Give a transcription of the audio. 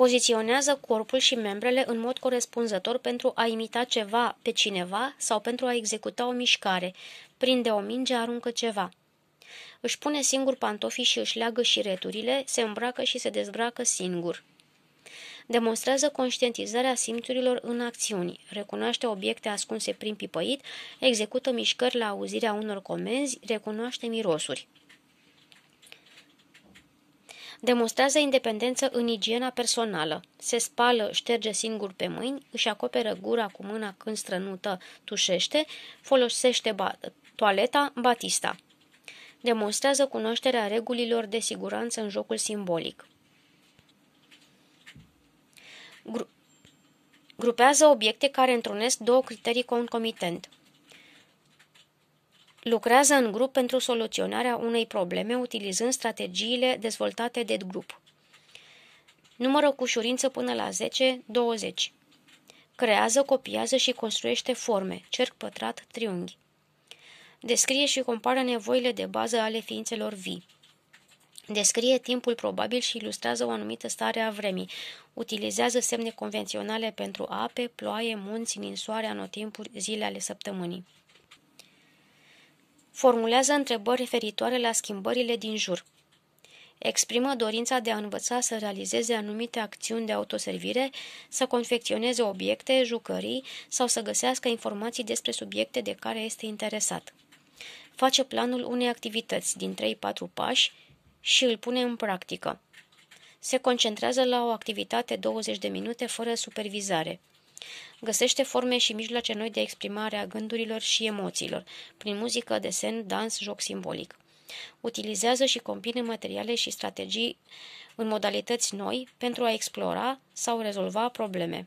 poziționează corpul și membrele în mod corespunzător pentru a imita ceva pe cineva sau pentru a executa o mișcare, prinde o minge, aruncă ceva. Își pune singur pantofii și își leagă și returile, se îmbracă și se dezbracă singur. Demonstrează conștientizarea simțurilor în acțiuni, recunoaște obiecte ascunse prin pipăit, execută mișcări la auzirea unor comenzi, recunoaște mirosuri. Demonstrează independență în igiena personală. Se spală, șterge singur pe mâini, își acoperă gura cu mâna când strănută, tușește, folosește ba- toaleta, batista. Demonstrează cunoașterea regulilor de siguranță în jocul simbolic. Gru- grupează obiecte care întrunesc două criterii concomitente lucrează în grup pentru soluționarea unei probleme utilizând strategiile dezvoltate de grup. Numără cu ușurință până la 10, 20. Creează, copiază și construiește forme, cerc pătrat, triunghi. Descrie și compară nevoile de bază ale ființelor vii. Descrie timpul probabil și ilustrează o anumită stare a vremii. Utilizează semne convenționale pentru ape, ploaie, munți, ninsoare, anotimpuri, zile ale săptămânii formulează întrebări referitoare la schimbările din jur. Exprimă dorința de a învăța să realizeze anumite acțiuni de autoservire, să confecționeze obiecte, jucării sau să găsească informații despre subiecte de care este interesat. Face planul unei activități din 3-4 pași și îl pune în practică. Se concentrează la o activitate 20 de minute fără supervizare. Găsește forme și mijloace noi de exprimare a gândurilor și emoțiilor, prin muzică, desen, dans, joc simbolic. Utilizează și combină materiale și strategii în modalități noi pentru a explora sau rezolva probleme.